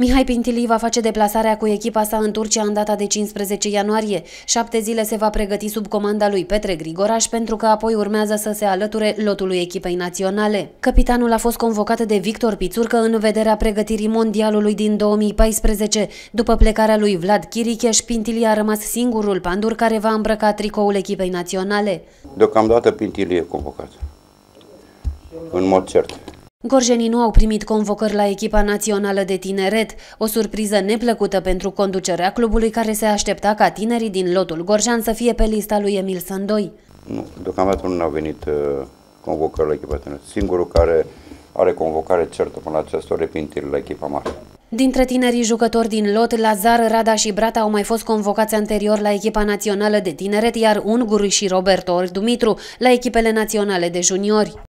Mihai Pintili va face deplasarea cu echipa sa în Turcia în data de 15 ianuarie. Șapte zile se va pregăti sub comanda lui Petre Grigoraș pentru că apoi urmează să se alăture lotului echipei naționale. Capitanul a fost convocat de Victor Pițurcă în vederea pregătirii mondialului din 2014. După plecarea lui Vlad Chiricheș, Pintilie a rămas singurul pandur care va îmbrăca tricoul echipei naționale. Deocamdată Pintilie e convocat, în mod cert. Gorjenii nu au primit convocări la echipa națională de tineret, o surpriză neplăcută pentru conducerea clubului care se aștepta ca tinerii din lotul Gorjan să fie pe lista lui Emil Sândoi. Nu, deocamdată nu au venit uh, convocări la echipa tineret. Singurul care are convocare certă până la această repintire la echipa mare. Dintre tinerii jucători din lot, Lazar, Rada și Brata au mai fost convocați anterior la echipa națională de tineret, iar Unguru și Roberto Dumitru la echipele naționale de juniori.